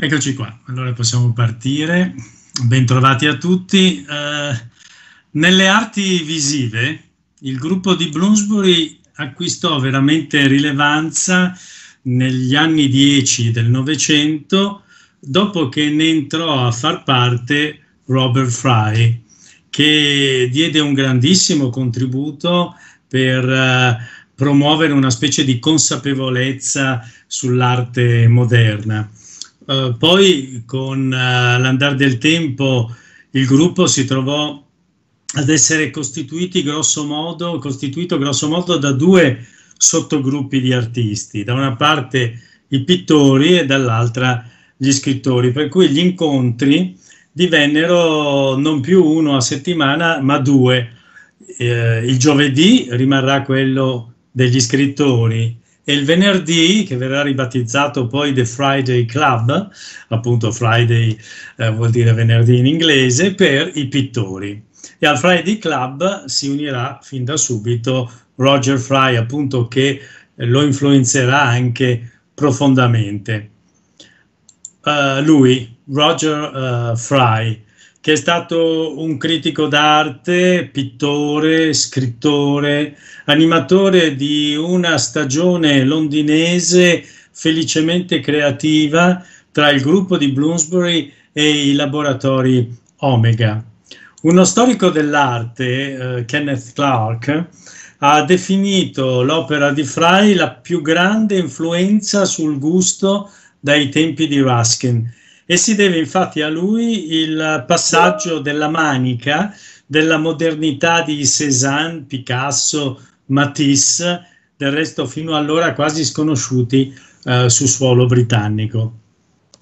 Eccoci qua, allora possiamo partire. Bentrovati a tutti. Eh, nelle arti visive il gruppo di Bloomsbury acquistò veramente rilevanza negli anni 10 del Novecento dopo che ne entrò a far parte Robert Fry, che diede un grandissimo contributo per eh, promuovere una specie di consapevolezza sull'arte moderna eh, poi con uh, l'andare del tempo il gruppo si trovò ad essere costituiti grosso modo, costituito grosso modo da due sottogruppi di artisti, da una parte i pittori e dall'altra gli scrittori, per cui gli incontri divennero non più uno a settimana ma due. Eh, il giovedì rimarrà quello degli scrittori, e il venerdì, che verrà ribattizzato poi The Friday Club, appunto Friday eh, vuol dire venerdì in inglese, per i pittori. E al Friday Club si unirà fin da subito Roger Fry, appunto che lo influenzerà anche profondamente. Uh, lui, Roger uh, Fry, che è stato un critico d'arte, pittore, scrittore, animatore di una stagione londinese felicemente creativa tra il gruppo di Bloomsbury e i laboratori Omega. Uno storico dell'arte, eh, Kenneth Clark, ha definito l'opera di Fry la più grande influenza sul gusto dai tempi di Ruskin e si deve infatti a lui il passaggio della manica della modernità di Cézanne, Picasso, Matisse, del resto fino allora quasi sconosciuti eh, su suolo britannico.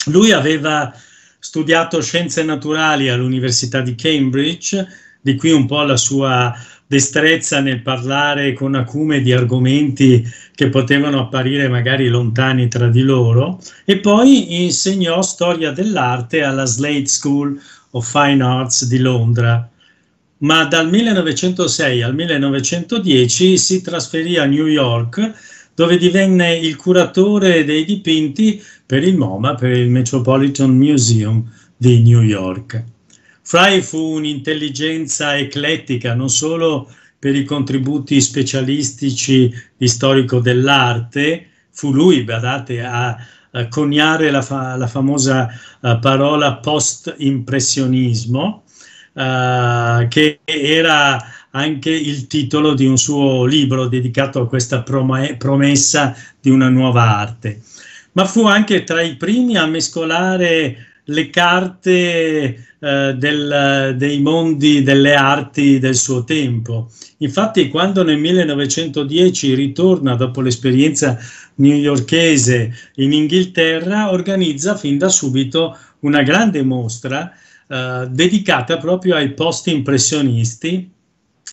Lui aveva studiato scienze naturali all'Università di Cambridge, di qui un po' la sua destrezza nel parlare con acume di argomenti che potevano apparire magari lontani tra di loro e poi insegnò storia dell'arte alla Slade School of Fine Arts di Londra. Ma dal 1906 al 1910 si trasferì a New York dove divenne il curatore dei dipinti per il MoMA, per il Metropolitan Museum di New York. Fry fu un'intelligenza eclettica non solo per i contributi specialistici di storico dell'arte, fu lui, badate, a, coniare la, fa, la famosa uh, parola post-impressionismo, uh, che era anche il titolo di un suo libro dedicato a questa promessa di una nuova arte. Ma fu anche tra i primi a mescolare le carte eh, del, dei mondi delle arti del suo tempo. Infatti quando nel 1910 ritorna dopo l'esperienza newyorchese in Inghilterra, organizza fin da subito una grande mostra eh, dedicata proprio ai post-impressionisti,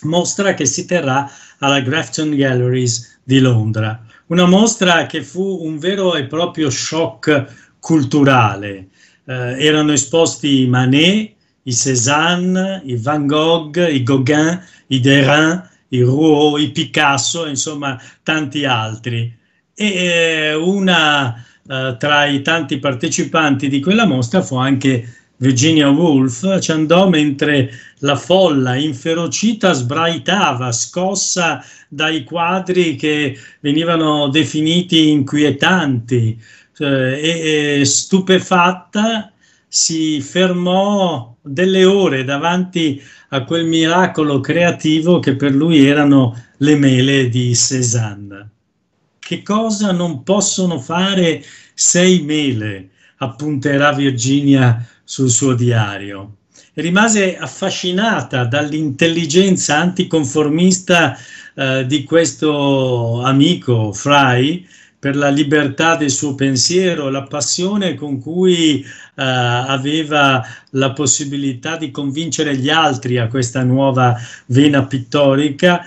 mostra che si terrà alla Grafton Galleries di Londra. Una mostra che fu un vero e proprio shock culturale eh, erano esposti i Manet, i Cézanne, i Van Gogh, i Gauguin, i Derain, i Rouault, i Picasso, insomma tanti altri. E eh, una eh, tra i tanti partecipanti di quella mostra fu anche Virginia Woolf ci andò mentre la folla inferocita sbraitava, scossa dai quadri che venivano definiti inquietanti, cioè, e, e stupefatta si fermò delle ore davanti a quel miracolo creativo che per lui erano le mele di Cézanne. Che cosa non possono fare sei mele? appunterà Virginia sul suo diario. rimase affascinata dall'intelligenza anticonformista eh, di questo amico Fry, per la libertà del suo pensiero, la passione con cui eh, aveva la possibilità di convincere gli altri a questa nuova vena pittorica,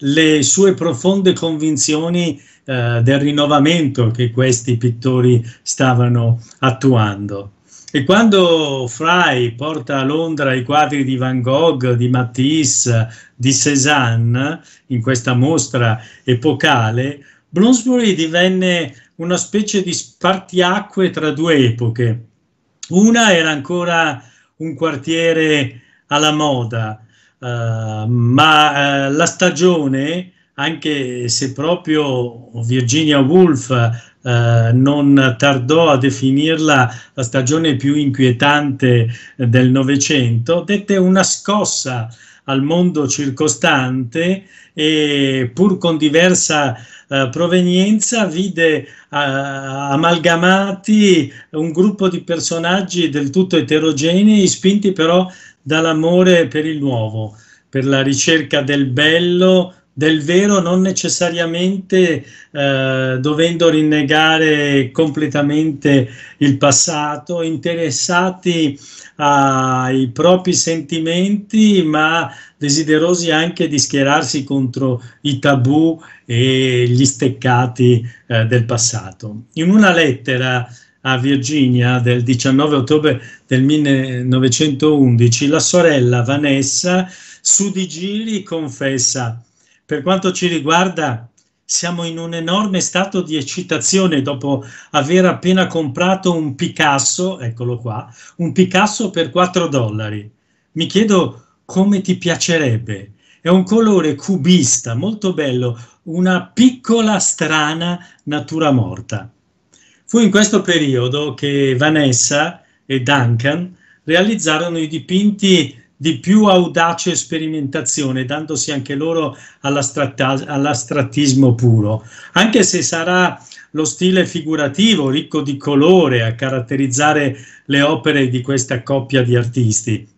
le sue profonde convinzioni eh, del rinnovamento che questi pittori stavano attuando. E quando Fry porta a Londra i quadri di Van Gogh, di Matisse, di Cézanne, in questa mostra epocale, Bloomsbury divenne una specie di spartiacque tra due epoche. Una era ancora un quartiere alla moda, eh, ma eh, la stagione, anche se proprio Virginia Woolf eh, non tardò a definirla la stagione più inquietante del Novecento, dette una scossa al mondo circostante e pur con diversa eh, provenienza vide eh, amalgamati un gruppo di personaggi del tutto eterogenei, spinti però dall'amore per il nuovo, per la ricerca del bello, del vero, non necessariamente eh, dovendo rinnegare completamente il passato, interessati ai propri sentimenti, ma desiderosi anche di schierarsi contro i tabù e gli steccati eh, del passato. In una lettera a Virginia del 19 ottobre del 1911, la sorella Vanessa su di giri confessa, per quanto ci riguarda siamo in un enorme stato di eccitazione dopo aver appena comprato un Picasso, eccolo qua, un Picasso per 4 dollari. Mi chiedo come ti piacerebbe. È un colore cubista, molto bello, una piccola strana natura morta. Fu in questo periodo che Vanessa e Duncan realizzarono i dipinti di più audace sperimentazione, dandosi anche loro all'astrattismo puro, anche se sarà lo stile figurativo, ricco di colore, a caratterizzare le opere di questa coppia di artisti.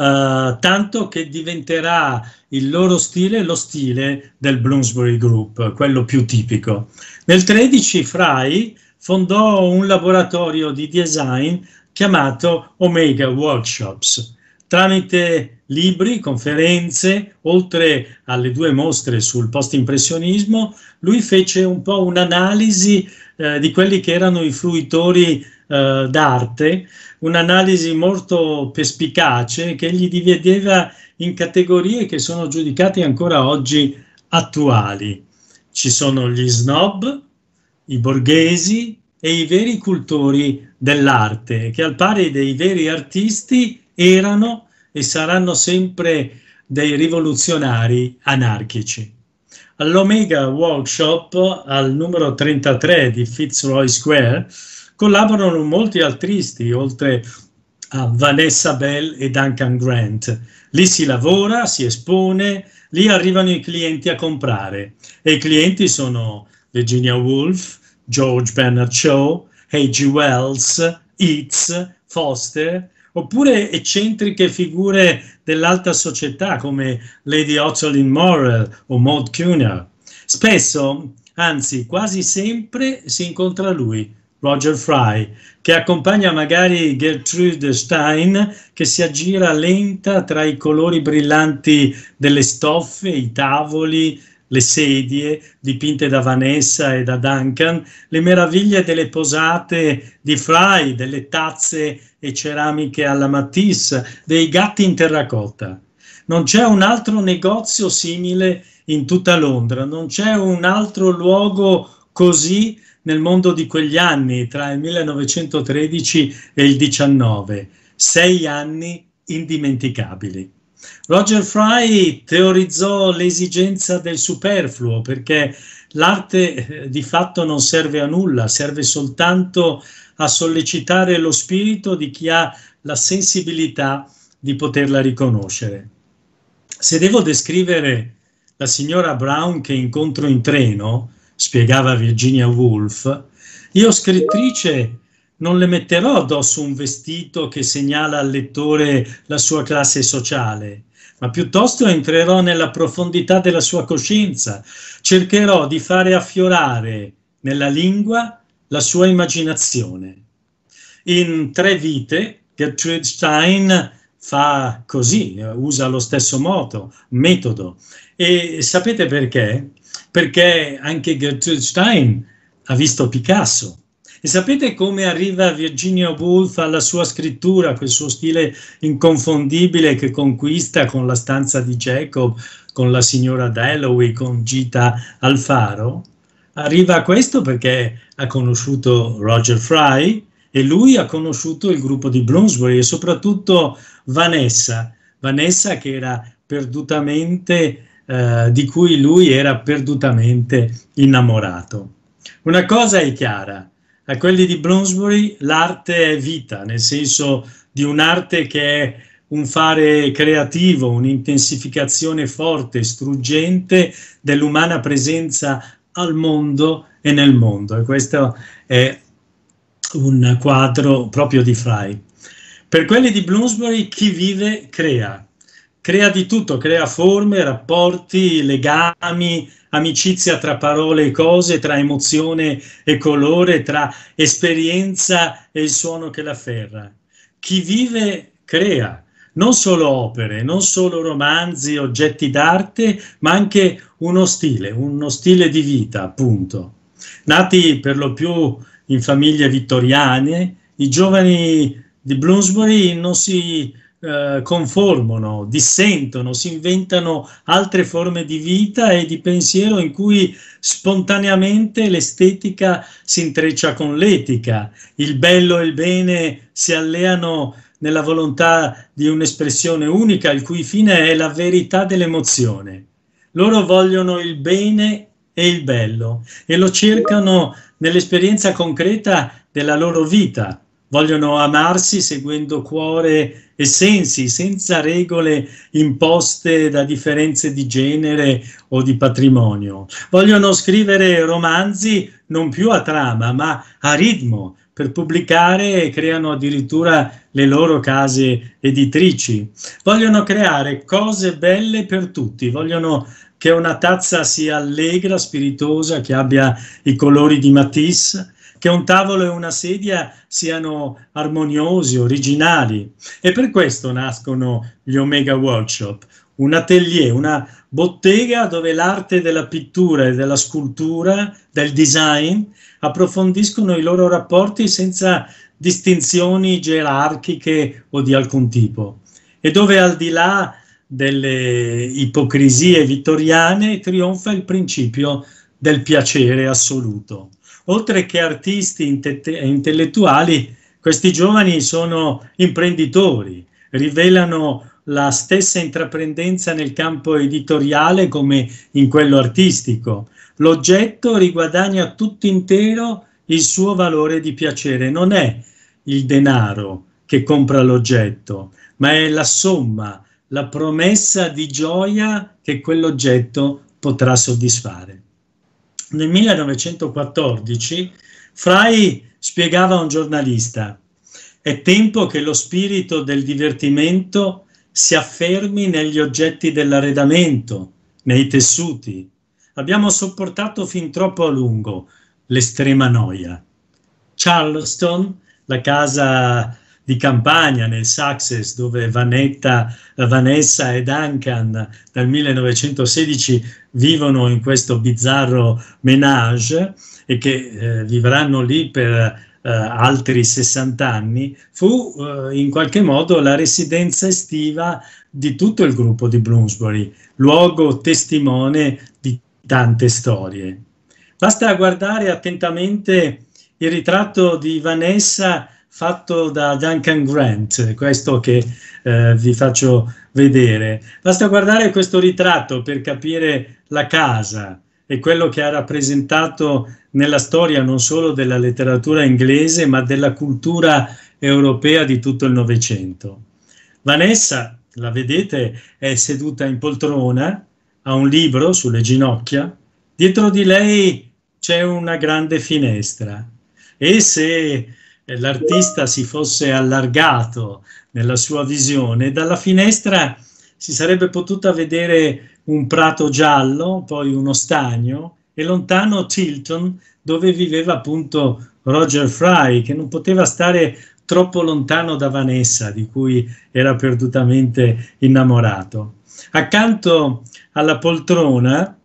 Eh, tanto che diventerà il loro stile lo stile del Bloomsbury Group, quello più tipico. Nel 13 Fry fondò un laboratorio di design chiamato Omega Workshops tramite libri, conferenze, oltre alle due mostre sul post-impressionismo, lui fece un po' un'analisi eh, di quelli che erano i fruitori eh, d'arte, un'analisi molto perspicace che gli divideva in categorie che sono giudicate ancora oggi attuali. Ci sono gli snob, i borghesi e i veri cultori dell'arte, che al pari dei veri artisti erano e saranno sempre dei rivoluzionari anarchici. All'Omega Workshop, al numero 33 di Fitzroy Square, collaborano molti artisti, oltre a Vanessa Bell e Duncan Grant. Lì si lavora, si espone, lì arrivano i clienti a comprare. E i clienti sono Virginia Woolf, George Bernard Shaw, H.G. Wells, Yeats, Foster, oppure eccentriche figure dell'alta società come Lady Ocelyn Morrell o Maud Cunha. Spesso, anzi quasi sempre, si incontra lui, Roger Fry, che accompagna magari Gertrude Stein che si aggira lenta tra i colori brillanti delle stoffe, i tavoli, le sedie dipinte da Vanessa e da Duncan, le meraviglie delle posate di Fry, delle tazze e ceramiche alla Matisse, dei gatti in terracotta. Non c'è un altro negozio simile in tutta Londra, non c'è un altro luogo così nel mondo di quegli anni, tra il 1913 e il 19, sei anni indimenticabili. Roger Fry teorizzò l'esigenza del superfluo perché l'arte eh, di fatto non serve a nulla, serve soltanto a sollecitare lo spirito di chi ha la sensibilità di poterla riconoscere. Se devo descrivere la signora Brown che incontro in treno, spiegava Virginia Woolf, io scrittrice non le metterò addosso un vestito che segnala al lettore la sua classe sociale, ma piuttosto entrerò nella profondità della sua coscienza, cercherò di fare affiorare nella lingua la sua immaginazione. In Tre vite, Gertrude Stein fa così, usa lo stesso moto, metodo. E sapete perché? Perché anche Gertrude Stein ha visto Picasso e sapete come arriva Virginia Woolf alla sua scrittura, quel suo stile inconfondibile che conquista con la stanza di Jacob, con la signora Dalloway, con Gita Alfaro? Arriva a questo perché ha conosciuto Roger Fry e lui ha conosciuto il gruppo di Bloomsbury e soprattutto Vanessa, Vanessa che era perdutamente eh, di cui lui era perdutamente innamorato. Una cosa è chiara, a eh, quelli di Bloomsbury l'arte è vita, nel senso di un'arte che è un fare creativo, un'intensificazione forte, struggente dell'umana presenza al mondo e nel mondo. E questo è un quadro proprio di Fry. Per quelli di Bloomsbury chi vive crea, crea di tutto, crea forme, rapporti, legami, amicizia tra parole e cose, tra emozione e colore, tra esperienza e il suono che la ferra. Chi vive crea, non solo opere, non solo romanzi, oggetti d'arte, ma anche uno stile, uno stile di vita, appunto. Nati per lo più in famiglie vittoriane, i giovani di Bloomsbury non si eh, conformano, dissentono, si inventano altre forme di vita e di pensiero in cui spontaneamente l'estetica si intreccia con l'etica, il bello e il bene si alleano nella volontà di un'espressione unica il cui fine è la verità dell'emozione. Loro vogliono il bene e il bello e lo cercano nell'esperienza concreta della loro vita vogliono amarsi seguendo cuore e sensi, senza regole imposte da differenze di genere o di patrimonio. Vogliono scrivere romanzi non più a trama, ma a ritmo, per pubblicare e creano addirittura le loro case editrici. Vogliono creare cose belle per tutti, vogliono che una tazza sia allegra, spiritosa, che abbia i colori di Matisse, che un tavolo e una sedia siano armoniosi, originali. E per questo nascono gli Omega Workshop, un atelier, una bottega dove l'arte della pittura e della scultura, del design, approfondiscono i loro rapporti senza distinzioni gerarchiche o di alcun tipo e dove al di là delle ipocrisie vittoriane trionfa il principio del piacere assoluto oltre che artisti e intellettuali, questi giovani sono imprenditori, rivelano la stessa intraprendenza nel campo editoriale come in quello artistico. L'oggetto riguadagna tutto intero il suo valore di piacere, non è il denaro che compra l'oggetto, ma è la somma, la promessa di gioia che quell'oggetto potrà soddisfare. Nel 1914 Fry spiegava a un giornalista è tempo che lo spirito del divertimento si affermi negli oggetti dell'arredamento, nei tessuti. Abbiamo sopportato fin troppo a lungo l'estrema noia. Charleston, la casa di campagna nel Success dove Vanetta, Vanessa e Duncan dal 1916 vivono in questo bizzarro menage e che eh, vivranno lì per eh, altri 60 anni, fu eh, in qualche modo la residenza estiva di tutto il gruppo di Bloomsbury, luogo testimone di tante storie. Basta guardare attentamente il ritratto di Vanessa fatto da Duncan Grant, questo che eh, vi faccio vedere. Basta guardare questo ritratto per capire la casa e quello che ha rappresentato nella storia non solo della letteratura inglese, ma della cultura europea di tutto il Novecento. Vanessa, la vedete, è seduta in poltrona, ha un libro sulle ginocchia, dietro di lei c'è una grande finestra e se l'artista si fosse allargato nella sua visione, dalla finestra si sarebbe potuta vedere un prato giallo, poi uno stagno e lontano Tilton dove viveva appunto Roger Fry che non poteva stare troppo lontano da Vanessa di cui era perdutamente innamorato. Accanto alla poltrona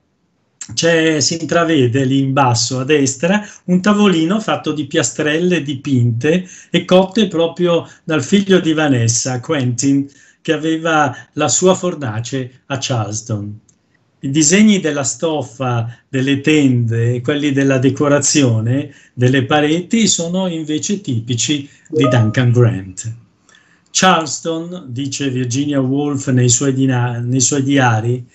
si intravede lì in basso a destra un tavolino fatto di piastrelle dipinte e cotte proprio dal figlio di Vanessa, Quentin, che aveva la sua fornace a Charleston. I disegni della stoffa, delle tende, quelli della decorazione, delle pareti sono invece tipici di Duncan Grant. Charleston, dice Virginia Woolf nei suoi, nei suoi diari,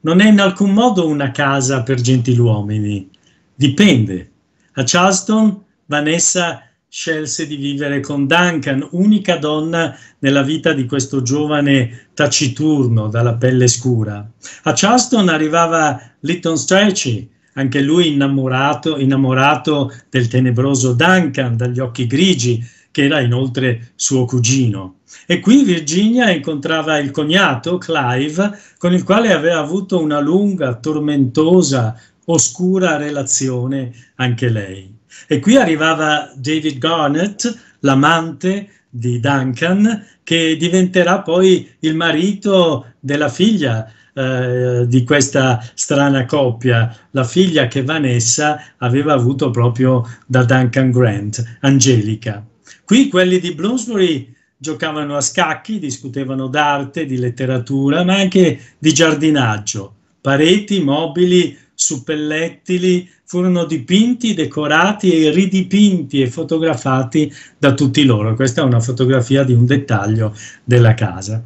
non è in alcun modo una casa per gentiluomini, dipende. A Charleston Vanessa scelse di vivere con Duncan, unica donna nella vita di questo giovane taciturno dalla pelle scura. A Charleston arrivava Lytton Strachey, anche lui innamorato, innamorato del tenebroso Duncan dagli occhi grigi, che era inoltre suo cugino. E qui Virginia incontrava il cognato Clive, con il quale aveva avuto una lunga, tormentosa, oscura relazione anche lei. E qui arrivava David Garnett, l'amante di Duncan, che diventerà poi il marito della figlia eh, di questa strana coppia, la figlia che Vanessa aveva avuto proprio da Duncan Grant, Angelica. Qui quelli di Bloomsbury giocavano a scacchi, discutevano d'arte, di letteratura, ma anche di giardinaggio. Pareti, mobili, suppellettili furono dipinti, decorati e ridipinti e fotografati da tutti loro. Questa è una fotografia di un dettaglio della casa.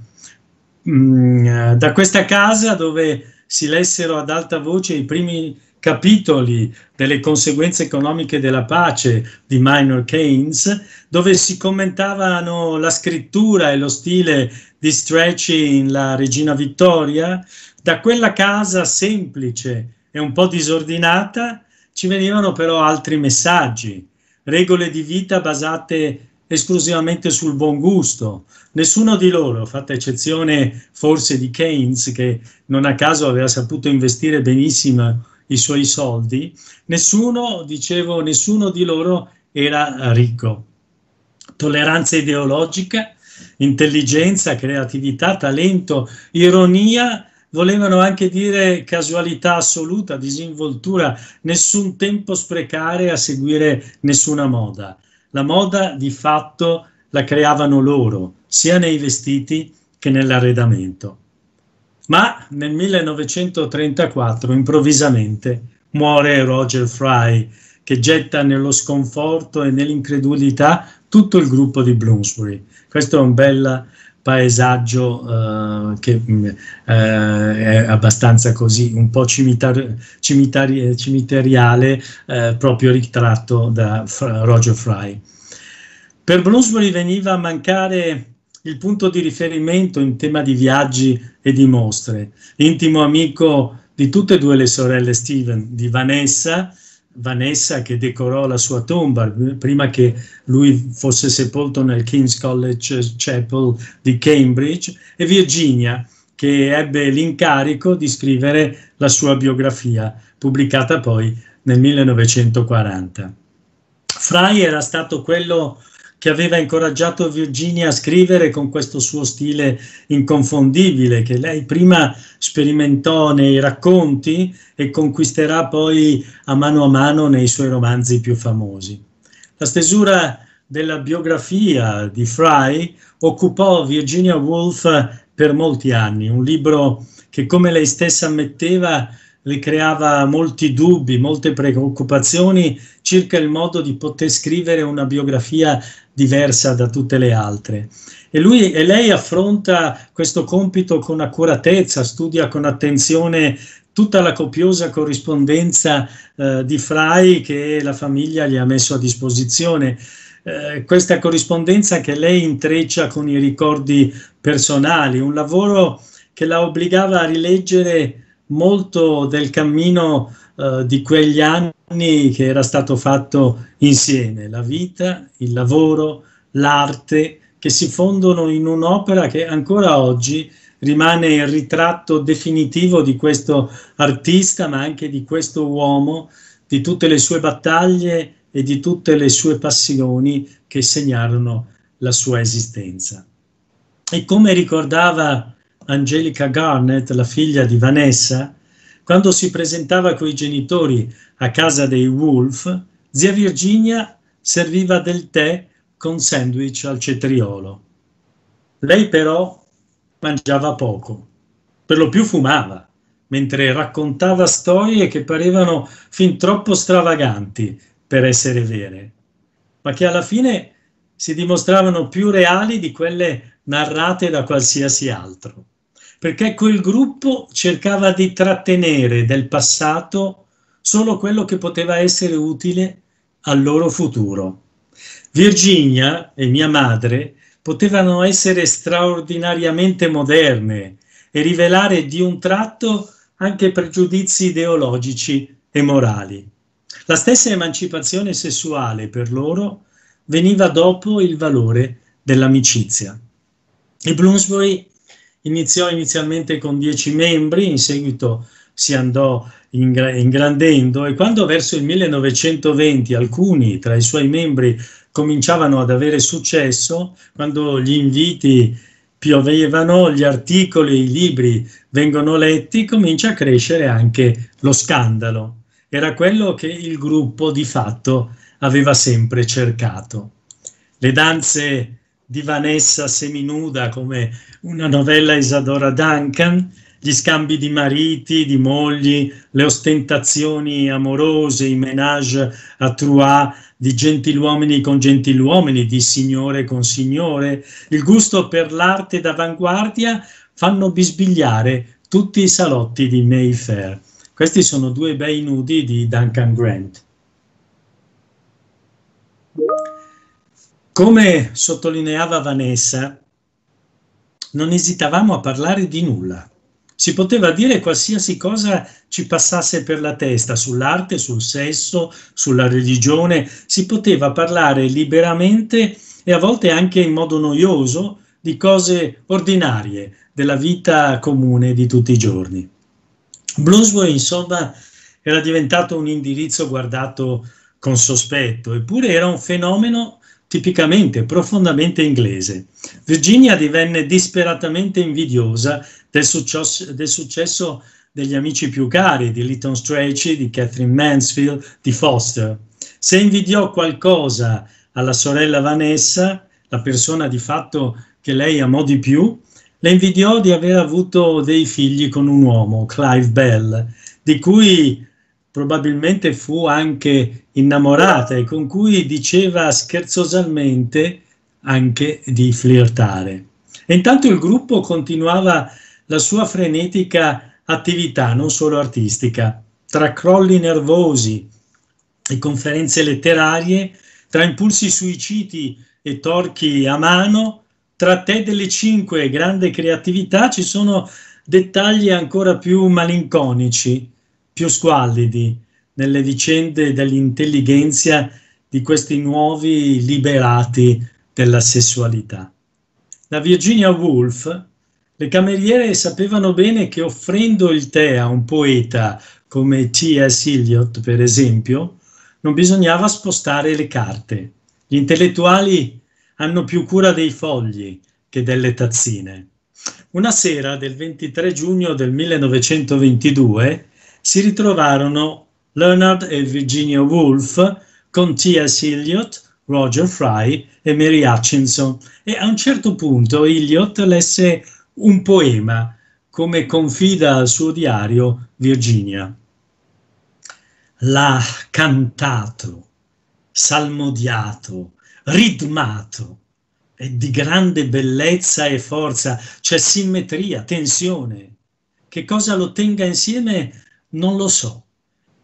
Mm, eh, da questa casa dove si lessero ad alta voce i primi capitoli delle conseguenze economiche della pace di Minor Keynes, dove si commentavano la scrittura e lo stile di Stracci in La Regina Vittoria, da quella casa semplice e un po' disordinata ci venivano però altri messaggi, regole di vita basate esclusivamente sul buon gusto. Nessuno di loro, fatta eccezione forse di Keynes, che non a caso aveva saputo investire benissimo i suoi soldi, nessuno, dicevo, nessuno di loro era ricco tolleranza ideologica, intelligenza, creatività, talento, ironia, volevano anche dire casualità assoluta, disinvoltura, nessun tempo sprecare a seguire nessuna moda. La moda di fatto la creavano loro, sia nei vestiti che nell'arredamento. Ma nel 1934 improvvisamente muore Roger Fry, che getta nello sconforto e nell'incredulità tutto il gruppo di Bloomsbury. Questo è un bel paesaggio eh, che mm, eh, è abbastanza così, un po' cimitar- cimitar- cimiteriale, eh, proprio ritratto da Fra- Roger Fry. Per Bloomsbury veniva a mancare il punto di riferimento in tema di viaggi e di mostre, intimo amico di tutte e due le sorelle Steven, di Vanessa, Vanessa che decorò la sua tomba eh, prima che lui fosse sepolto nel King's College Chapel di Cambridge e Virginia che ebbe l'incarico di scrivere la sua biografia, pubblicata poi nel 1940. Fry era stato quello che aveva incoraggiato Virginia a scrivere con questo suo stile inconfondibile che lei prima sperimentò nei racconti e conquisterà poi a mano a mano nei suoi romanzi più famosi. La stesura della biografia di Fry occupò Virginia Woolf per molti anni, un libro che come lei stessa ammetteva le creava molti dubbi, molte preoccupazioni circa il modo di poter scrivere una biografia diversa da tutte le altre. E, lui, e lei affronta questo compito con accuratezza, studia con attenzione tutta la copiosa corrispondenza eh, di Fry che la famiglia gli ha messo a disposizione. Eh, questa corrispondenza che lei intreccia con i ricordi personali, un lavoro che la obbligava a rileggere molto del cammino eh, di quegli anni che era stato fatto insieme, la vita, il lavoro, l'arte, che si fondono in un'opera che ancora oggi rimane il ritratto definitivo di questo artista, ma anche di questo uomo, di tutte le sue battaglie e di tutte le sue passioni che segnarono la sua esistenza. E come ricordava Angelica Garnett, la figlia di Vanessa, quando si presentava coi genitori a casa dei Wolf, zia Virginia serviva del tè con sandwich al cetriolo. Lei però mangiava poco, per lo più fumava, mentre raccontava storie che parevano fin troppo stravaganti per essere vere, ma che alla fine si dimostravano più reali di quelle narrate da qualsiasi altro perché quel gruppo cercava di trattenere del passato solo quello che poteva essere utile al loro futuro. Virginia e mia madre potevano essere straordinariamente moderne e rivelare di un tratto anche pregiudizi ideologici e morali. La stessa emancipazione sessuale per loro veniva dopo il valore dell'amicizia. I Bloomsbury iniziò inizialmente con 10 membri, in seguito si andò ingrandendo e quando verso il 1920 alcuni tra i suoi membri cominciavano ad avere successo, quando gli inviti piovevano, gli articoli, i libri vengono letti, comincia a crescere anche lo scandalo. Era quello che il gruppo di fatto aveva sempre cercato. Le danze di Vanessa seminuda come una novella Isadora Duncan, gli scambi di mariti, di mogli, le ostentazioni amorose, i menage à trois di gentiluomini con gentiluomini, di signore con signore, il gusto per l'arte d'avanguardia fanno bisbigliare tutti i salotti di Mayfair. Questi sono due bei nudi di Duncan Grant. Come sottolineava Vanessa, non esitavamo a parlare di nulla. Si poteva dire qualsiasi cosa ci passasse per la testa, sull'arte, sul sesso, sulla religione, si poteva parlare liberamente e a volte anche in modo noioso di cose ordinarie della vita comune di tutti i giorni. Bloomsbury, insomma, era diventato un indirizzo guardato con sospetto, eppure era un fenomeno tipicamente profondamente inglese. Virginia divenne disperatamente invidiosa del successo, del successo degli amici più cari di Lytton Strachey, di Catherine Mansfield, di Foster. Se invidiò qualcosa alla sorella Vanessa, la persona di fatto che lei amò di più, le invidiò di aver avuto dei figli con un uomo, Clive Bell, di cui probabilmente fu anche innamorata e con cui diceva scherzosamente anche di flirtare. E intanto il gruppo continuava la sua frenetica attività, non solo artistica, tra crolli nervosi e conferenze letterarie, tra impulsi suicidi e torchi a mano, tra te delle cinque grande creatività ci sono dettagli ancora più malinconici, più squallidi nelle vicende dell'intelligenza di questi nuovi liberati della sessualità. Da Virginia Woolf le cameriere sapevano bene che offrendo il tè a un poeta come T.S. Eliot, per esempio, non bisognava spostare le carte. Gli intellettuali hanno più cura dei fogli che delle tazzine. Una sera del 23 giugno del 1922, si ritrovarono Leonard e Virginia Woolf con T.S. Eliot, Roger Fry e Mary Hutchinson e a un certo punto Eliot lesse un poema come confida al suo diario Virginia. L'ha cantato, salmodiato, ritmato è di grande bellezza e forza, c'è simmetria, tensione. Che cosa lo tenga insieme non lo so.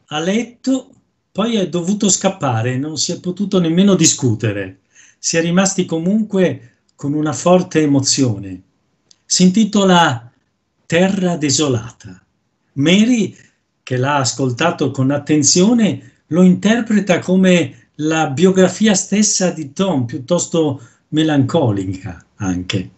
Ha letto, poi è dovuto scappare, non si è potuto nemmeno discutere. Si è rimasti comunque con una forte emozione. Si intitola Terra desolata. Mary, che l'ha ascoltato con attenzione, lo interpreta come la biografia stessa di Tom, piuttosto melancolica anche.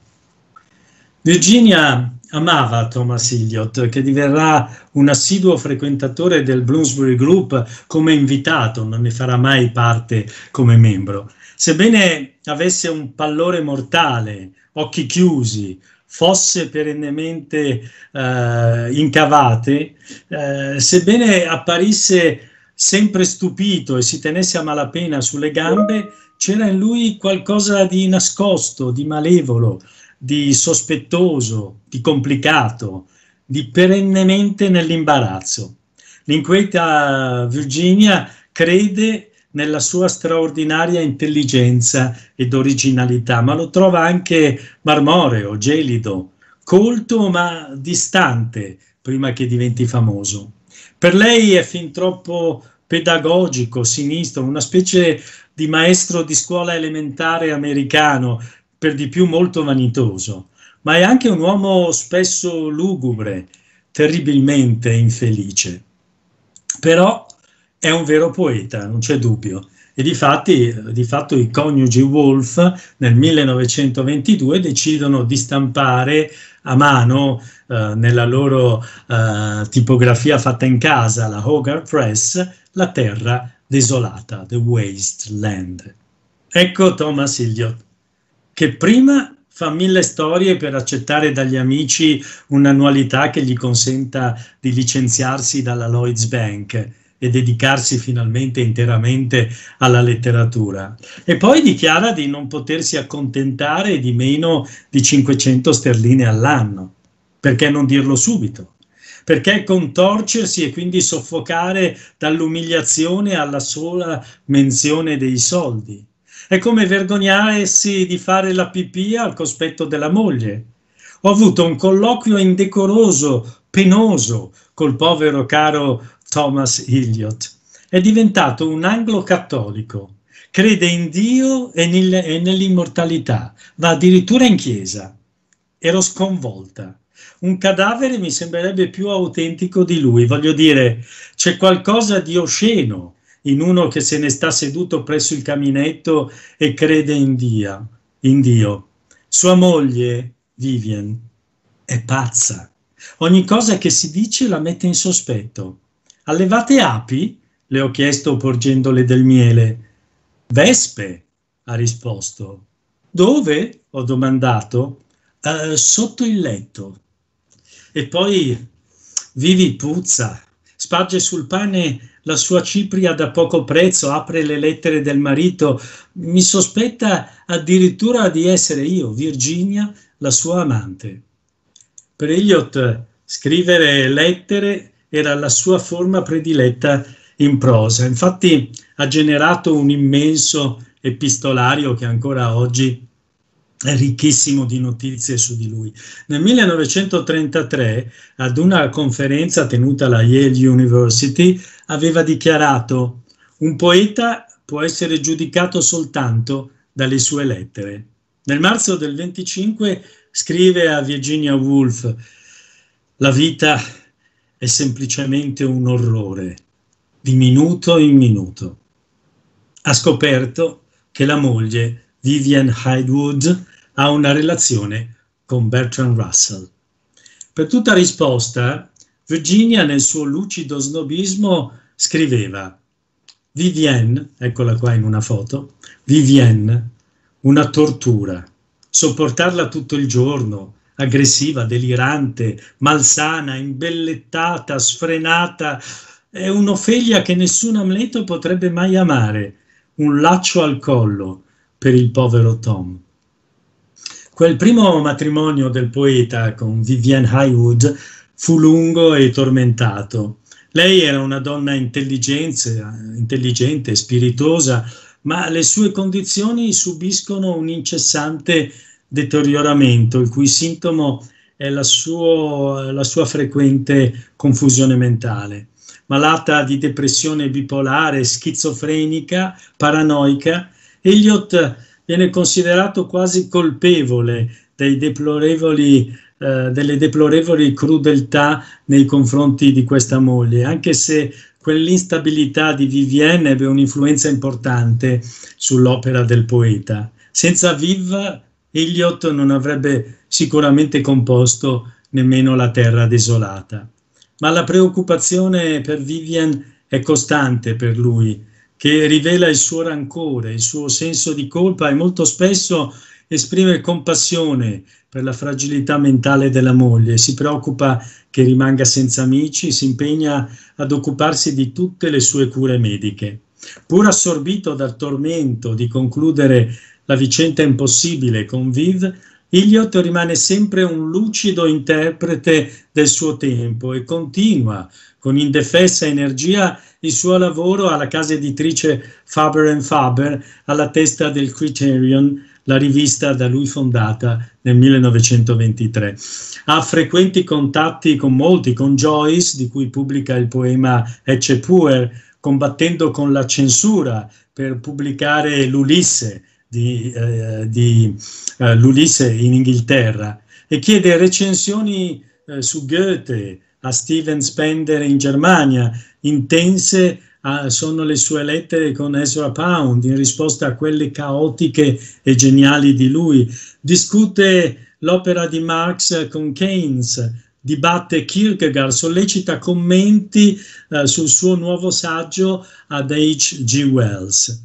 Virginia amava Thomas Elliott, che diverrà un assiduo frequentatore del Bloomsbury Group come invitato, non ne farà mai parte come membro. Sebbene avesse un pallore mortale, occhi chiusi, fosse perennemente eh, incavate, eh, sebbene apparisse sempre stupito e si tenesse a malapena sulle gambe, c'era in lui qualcosa di nascosto, di malevolo, di sospettoso, di complicato, di perennemente nell'imbarazzo. L'inquieta Virginia crede nella sua straordinaria intelligenza ed originalità, ma lo trova anche marmoreo, gelido, colto ma distante prima che diventi famoso. Per lei è fin troppo pedagogico, sinistro, una specie di maestro di scuola elementare americano per di più molto vanitoso, ma è anche un uomo spesso lugubre, terribilmente infelice. Però è un vero poeta, non c'è dubbio. E difatti, di fatto i coniugi Wolf nel 1922 decidono di stampare a mano eh, nella loro eh, tipografia fatta in casa, la Hogarth Press, la terra desolata, The Wasteland. Ecco Thomas Eliot che prima fa mille storie per accettare dagli amici un'annualità che gli consenta di licenziarsi dalla Lloyds Bank e dedicarsi finalmente interamente alla letteratura. E poi dichiara di non potersi accontentare di meno di 500 sterline all'anno. Perché non dirlo subito? Perché contorcersi e quindi soffocare dall'umiliazione alla sola menzione dei soldi? È come vergognarsi di fare la pipì al cospetto della moglie. Ho avuto un colloquio indecoroso, penoso, col povero caro Thomas Elliot. È diventato un anglo-cattolico. Crede in Dio e, nel, e nell'immortalità. Va addirittura in chiesa. Ero sconvolta un cadavere mi sembrerebbe più autentico di lui. Voglio dire, c'è qualcosa di osceno in uno che se ne sta seduto presso il caminetto e crede in, Dia, in Dio. Sua moglie, Vivian, è pazza. Ogni cosa che si dice la mette in sospetto. Allevate api? le ho chiesto porgendole del miele. Vespe, ha risposto. Dove? ho domandato. Eh, sotto il letto. E poi Vivi puzza, sparge sul pane la sua cipria da poco prezzo, apre le lettere del marito, mi sospetta addirittura di essere io, Virginia, la sua amante. Per Eliot scrivere lettere era la sua forma prediletta in prosa, infatti ha generato un immenso epistolario che ancora oggi ricchissimo di notizie su di lui. Nel 1933, ad una conferenza tenuta alla Yale University, aveva dichiarato un poeta può essere giudicato soltanto dalle sue lettere. Nel marzo del 25 scrive a Virginia Woolf La vita è semplicemente un orrore, di minuto in minuto. Ha scoperto che la moglie Vivian Hydewood ha una relazione con Bertrand Russell. Per tutta risposta, Virginia nel suo lucido snobismo scriveva Vivienne, eccola qua in una foto, Vivienne, una tortura, sopportarla tutto il giorno, aggressiva, delirante, malsana, imbellettata, sfrenata, è un'ofelia che nessun Amleto potrebbe mai amare, un laccio al collo per il povero Tom. Quel primo matrimonio del poeta con Vivian Highwood fu lungo e tormentato. Lei era una donna intelligente, e spiritosa, ma le sue condizioni subiscono un incessante deterioramento, il cui sintomo è la, suo, la sua frequente confusione mentale. Malata di depressione bipolare, schizofrenica, paranoica, Elliot viene considerato quasi colpevole deplorevoli, eh, delle deplorevoli crudeltà nei confronti di questa moglie, anche se quell'instabilità di Vivienne ebbe un'influenza importante sull'opera del poeta. Senza Viv, Eliot non avrebbe sicuramente composto nemmeno La terra desolata. Ma la preoccupazione per Vivienne è costante per lui, che rivela il suo rancore, il suo senso di colpa e molto spesso esprime compassione per la fragilità mentale della moglie, si preoccupa che rimanga senza amici, si impegna ad occuparsi di tutte le sue cure mediche. Pur assorbito dal tormento di concludere la vicenda impossibile con Viv, Eliot rimane sempre un lucido interprete del suo tempo e continua con indefessa energia il suo lavoro alla casa editrice Faber Faber alla testa del Criterion, la rivista da lui fondata nel 1923. Ha frequenti contatti con molti, con Joyce, di cui pubblica il poema Ecce Puer, combattendo con la censura per pubblicare l'Ulisse di, eh, di eh, l'Ulisse in Inghilterra e chiede recensioni eh, su Goethe, a Steven Spender in Germania, intense a, ah, sono le sue lettere con Ezra Pound in risposta a quelle caotiche e geniali di lui. Discute l'opera di Marx con Keynes, dibatte Kierkegaard, sollecita commenti eh, sul suo nuovo saggio ad H.G. Wells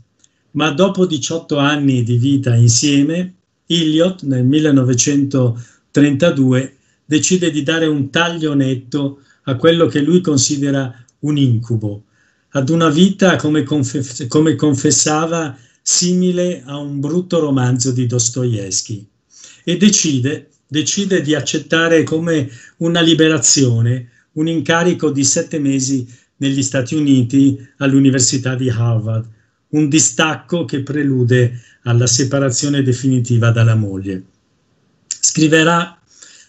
ma dopo 18 anni di vita insieme, Iliot nel 1932 decide di dare un taglio netto a quello che lui considera un incubo, ad una vita, come, conf- come confessava, simile a un brutto romanzo di Dostoevsky e decide, decide di accettare come una liberazione un incarico di sette mesi negli Stati Uniti all'Università di Harvard, un distacco che prelude alla separazione definitiva dalla moglie. Scriverà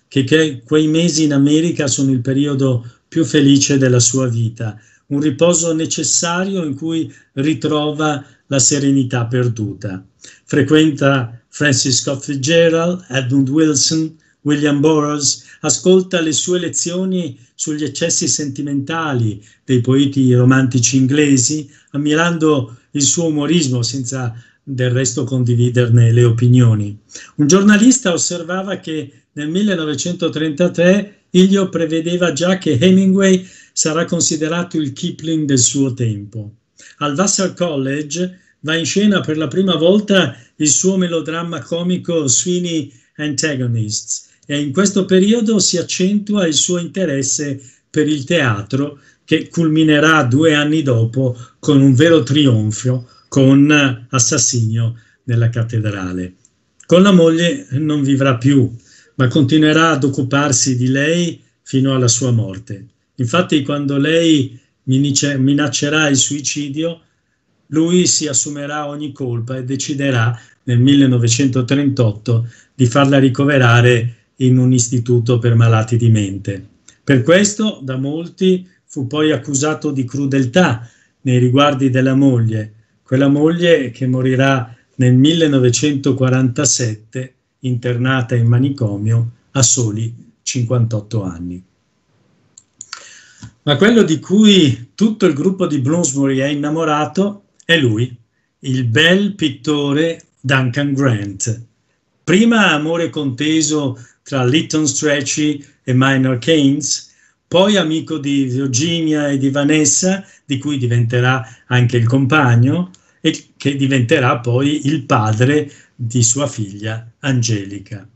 che, che quei mesi in America sono il periodo più felice della sua vita, un riposo necessario in cui ritrova la serenità perduta. Frequenta Francis Scott Fitzgerald, Edmund Wilson, William Burroughs, ascolta le sue lezioni sugli eccessi sentimentali dei poeti romantici inglesi, ammirando il suo umorismo senza del resto condividerne le opinioni. Un giornalista osservava che nel 1933 Ilio prevedeva già che Hemingway sarà considerato il Kipling del suo tempo. Al Vassar College va in scena per la prima volta il suo melodramma comico Sweeney Antagonists, e in questo periodo si accentua il suo interesse per il teatro che culminerà due anni dopo con un vero trionfo con Assassino nella cattedrale. Con la moglie non vivrà più, ma continuerà ad occuparsi di lei fino alla sua morte. Infatti quando lei minaccerà il suicidio, lui si assumerà ogni colpa e deciderà nel 1938 di farla ricoverare in un istituto per malati di mente. Per questo da molti fu poi accusato di crudeltà nei riguardi della moglie, quella moglie che morirà nel 1947 internata in manicomio a soli 58 anni. Ma quello di cui tutto il gruppo di Bloomsbury è innamorato è lui, il bel pittore Duncan Grant. Prima amore conteso tra Lytton Strachey e Minor Keynes, poi amico di Virginia e di Vanessa, di cui diventerà anche il compagno e che diventerà poi il padre di sua figlia Angelica.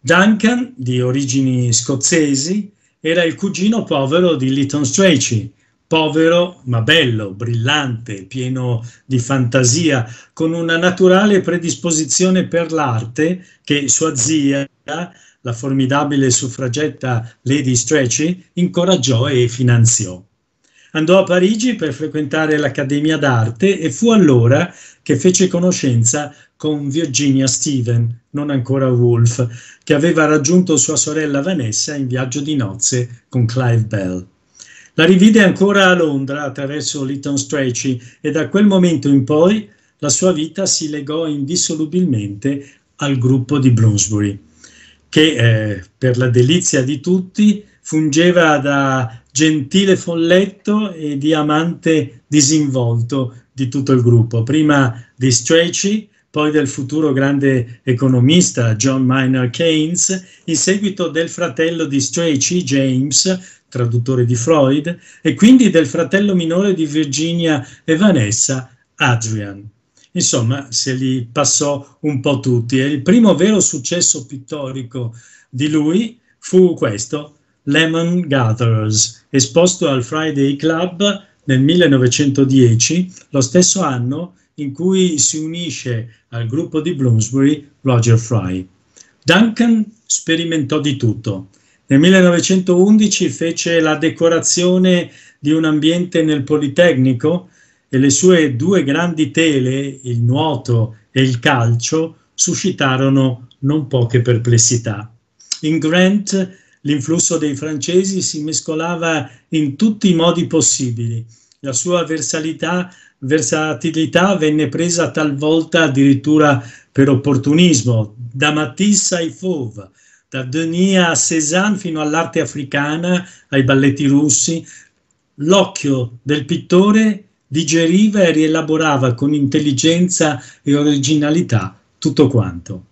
Duncan, di origini scozzesi, era il cugino povero di Lytton Strachey, povero ma bello, brillante, pieno di fantasia, con una naturale predisposizione per l'arte che sua zia, la formidabile suffragetta Lady Strachey, incoraggiò e finanziò. Andò a Parigi per frequentare l'Accademia d'Arte e fu allora che fece conoscenza con Virginia Stephen, non ancora Woolf, che aveva raggiunto sua sorella Vanessa in viaggio di nozze con Clive Bell. La rivide ancora a Londra attraverso Lytton Strachey e da quel momento in poi la sua vita si legò indissolubilmente al gruppo di Bloomsbury, che eh, per la delizia di tutti fungeva da gentile folletto e di amante disinvolto di tutto il gruppo, prima di Strachey poi del futuro grande economista John Maynard Keynes, in seguito del fratello di Strachey, James, traduttore di Freud, e quindi del fratello minore di Virginia e Vanessa, Adrian. Insomma, se li passò un po' tutti. E il primo vero successo pittorico di lui fu questo, Lemon Gatherers, esposto al Friday Club nel 1910, lo stesso anno in cui si unisce al gruppo di Bloomsbury Roger Fry. Duncan sperimentò di tutto. Nel 1911 fece la decorazione di un ambiente nel Politecnico e le sue due grandi tele, il nuoto e il calcio, suscitarono non poche perplessità. In Grant l'influsso dei francesi si mescolava in tutti i modi possibili. La sua versalità versatilità venne presa talvolta addirittura per opportunismo, da Matisse ai Fauve, da Denis a Cézanne fino all'arte africana, ai balletti russi, l'occhio del pittore digeriva e rielaborava con intelligenza e originalità tutto quanto.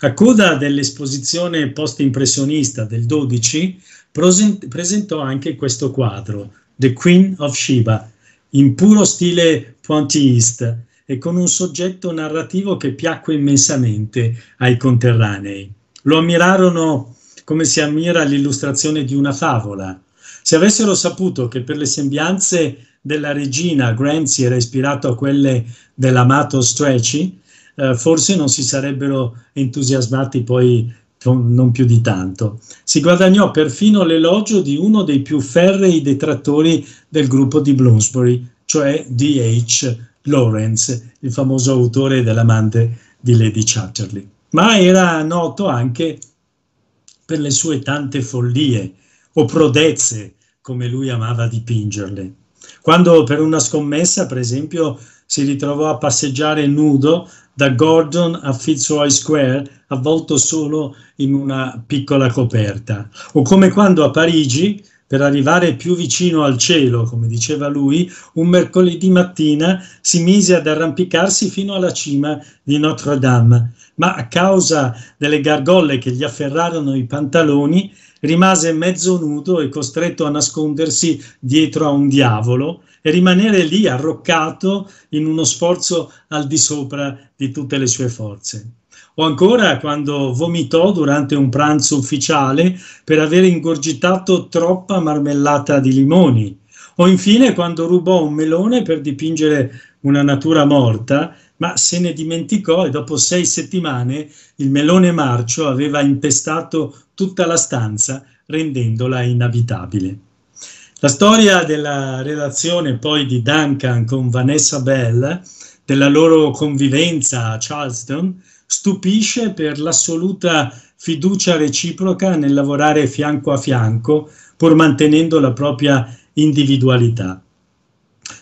A coda dell'esposizione post-impressionista del 12 presentò anche questo quadro, The Queen of Sheba, in puro stile pointilliste e con un soggetto narrativo che piacque immensamente ai conterranei. Lo ammirarono come si ammira l'illustrazione di una favola. Se avessero saputo che per le sembianze della regina si era ispirato a quelle dell'amato Stretchy, eh, forse non si sarebbero entusiasmati poi non più di tanto. Si guadagnò perfino l'elogio di uno dei più ferrei detrattori del gruppo di Bloomsbury, cioè D.H. Lawrence, il famoso autore dell'amante di Lady Chatterley. Ma era noto anche per le sue tante follie o prodezze, come lui amava dipingerle. Quando per una scommessa, per esempio, si ritrovò a passeggiare nudo da Gordon a Fitzroy Square, avvolto solo in una piccola coperta. O come quando a Parigi, per arrivare più vicino al cielo, come diceva lui, un mercoledì mattina si mise ad arrampicarsi fino alla cima di Notre Dame, ma a causa delle gargolle che gli afferrarono i pantaloni, rimase mezzo nudo e costretto a nascondersi dietro a un diavolo e rimanere lì arroccato in uno sforzo al di sopra di tutte le sue forze. O ancora quando vomitò durante un pranzo ufficiale per aver ingorgitato troppa marmellata di limoni. O infine quando rubò un melone per dipingere una natura morta ma se ne dimenticò e dopo sei settimane il melone marcio aveva impestato tutta la stanza rendendola inabitabile. La storia della relazione poi di Duncan con Vanessa Bell, della loro convivenza a Charleston, stupisce per l'assoluta fiducia reciproca nel lavorare fianco a fianco, pur mantenendo la propria individualità.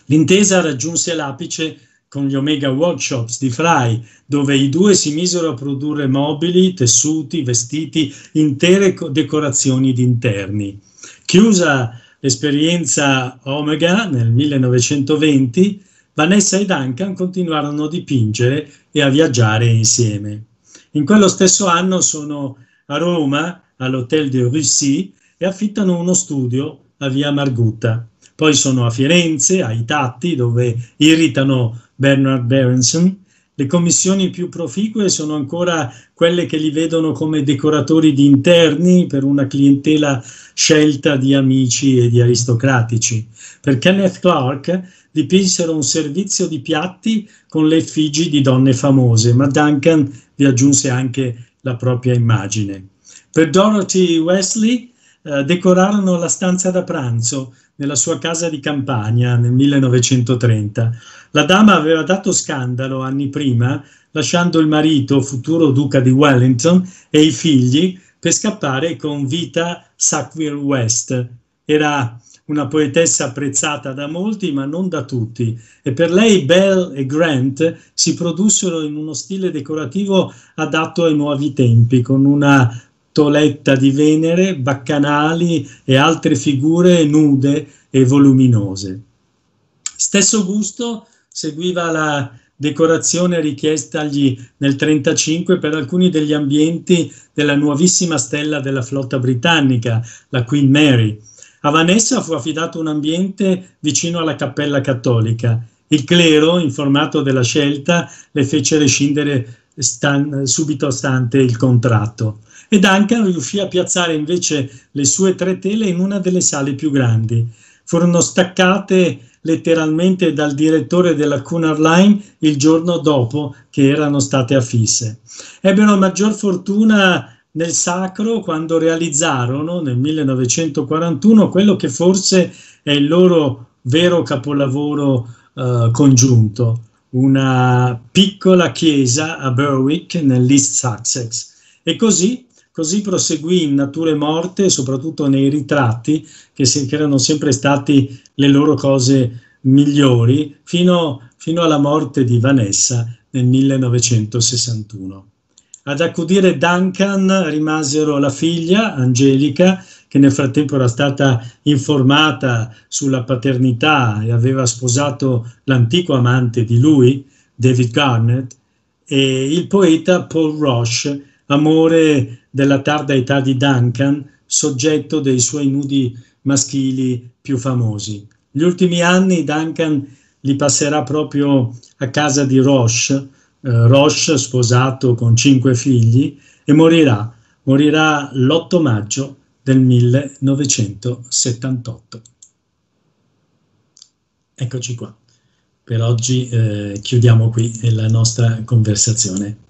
L'intesa raggiunse l'apice con gli Omega Workshops di Fry, dove i due si misero a produrre mobili, tessuti, vestiti, intere decorazioni di interni. Chiusa l'esperienza Omega nel 1920, Vanessa e Duncan continuarono a dipingere e a viaggiare insieme. In quello stesso anno sono a Roma, all'Hotel de Russie, e affittano uno studio a Via Margutta poi sono a Firenze, ai Tatti, dove irritano Bernard Berenson. Le commissioni più proficue sono ancora quelle che li vedono come decoratori di interni per una clientela scelta di amici e di aristocratici. Per Kenneth Clark dipinsero un servizio di piatti con le effigi di donne famose, ma Duncan vi aggiunse anche la propria immagine. Per Dorothy Wesley eh, decorarono la stanza da pranzo nella sua casa di campagna nel 1930. La dama aveva dato scandalo anni prima, lasciando il marito, futuro duca di Wellington, e i figli per scappare con Vita Sackville West. Era una poetessa apprezzata da molti ma non da tutti e per lei Bell e Grant si produssero in uno stile decorativo adatto ai nuovi tempi con una Toletta di Venere, Baccanali e altre figure nude e voluminose. Stesso gusto seguiva la decorazione richiestagli nel 1935 per alcuni degli ambienti della nuovissima stella della flotta britannica, la Queen Mary. A Vanessa fu affidato un ambiente vicino alla cappella cattolica. Il clero, informato della scelta, le fece rescindere stan subito stante il contratto e Duncan riuscì a piazzare invece le sue tre tele in una delle sale più grandi. Furono staccate letteralmente dal direttore della Cunard Line il giorno dopo che erano state affisse. Ebbero maggior fortuna nel sacro quando realizzarono nel 1941 quello che forse è il loro vero capolavoro eh, congiunto, una piccola chiesa a Berwick nell'East Sussex. E così Così proseguì in Nature Morte, soprattutto nei ritratti, che, se, che erano sempre stati le loro cose migliori, fino, fino alla morte di Vanessa nel 1961. Ad accudire Duncan rimasero la figlia, Angelica, che nel frattempo era stata informata sulla paternità e aveva sposato l'antico amante di lui, David Garnett, e il poeta Paul Roche, amore della tarda età di Duncan, soggetto dei suoi nudi maschili più famosi. Gli ultimi anni Duncan li passerà proprio a casa di Roche, eh, Roche sposato con cinque figli, e morirà, morirà l'8 maggio del 1978. Eccoci qua. Per oggi eh, chiudiamo qui la nostra conversazione.